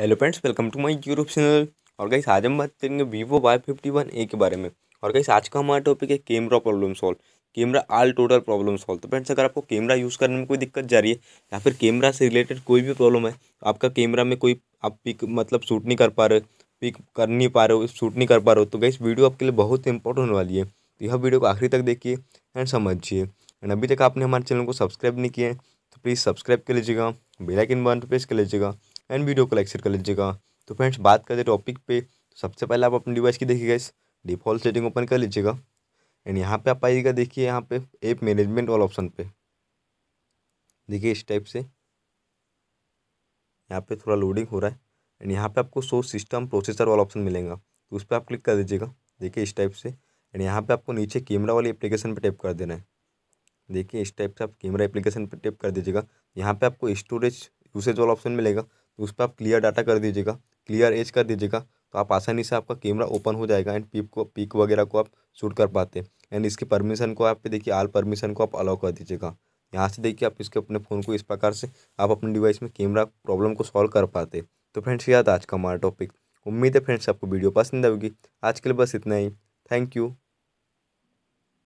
hello friends welcome to my YouTube channel और गई आज हम बात करेंगे Vivo Y fifty one A के बारे में और गई आज का हमारा टॉपिक है camera problem solve camera all total problem solve तो फ्रेंड्स अगर आपको कैमरा यूज़ करने में कोई दिक्कत जा रही है या फिर कैमरा से रिलेटेड कोई भी प्रॉब्लम है तो आपका कैमरा में कोई आप पिक मतलब शूट नहीं कर पा रहे पिक कर नहीं पा रहे हो शूट नहीं कर पा रहे हो तो गई वीडियो आपके लिए बहुत इंपॉर्टेंट होने वाली है तो यह वीडियो को आखिरी तक देखिए एंड समझिए एंड अभी तक आपने हमारे चैनल को सब्सक्राइब नहीं किया है तो प्लीज़ सब्सक्राइब कर लीजिएगा बेलाइकिन बन प्रेस कर लीजिएगा एंड वीडियो को लाइक शेयर कर लीजिएगा तो फ्रेंड्स बात करते टॉपिक पे तो सबसे पहले आप अपने डिवाइस की देखिएगा इस डिफ़ॉल्ट सेटिंग ओपन कर लीजिएगा एंड यहाँ पे आप आइएगा देखिए यहाँ पे ऐप मैनेजमेंट वाला ऑप्शन पे देखिए इस टाइप से यहाँ पे थोड़ा लोडिंग हो रहा है एंड यहाँ पे आपको सो सिस्टम प्रोसेसर वाला ऑप्शन मिलेगा तो उस पर आप क्लिक कर दीजिएगा देखिए इस टाइप से एंड यहाँ पे आपको नीचे कैमरा वाली एप्लीकेशन पे टैप कर देना है देखिए इस टाइप से आप कैमरा एप्लीकेशन पे टैप कर दीजिएगा यहाँ पे आपको स्टोरेज यूसेज वाला ऑप्शन मिलेगा तो उस पर आप क्लियर डाटा कर दीजिएगा क्लियर एज कर दीजिएगा तो आप आसानी से आपका कैमरा ओपन हो जाएगा एंड पीक को पीक वगैरह को आप शूट कर पाते हैं एंड इसकी परमिशन को आप देखिए आल परमिशन को आप अलाउ कर दीजिएगा यहाँ से देखिए आप इसके अपने फ़ोन को इस प्रकार से आप अपने डिवाइस में कैमरा प्रॉब्लम को सॉल्व कर पाते तो फ्रेंड्स याद आज का हमारा टॉपिक उम्मीद है फ्रेंड्स आपको वीडियो पसंद आएगी आज के लिए बस इतना ही थैंक यू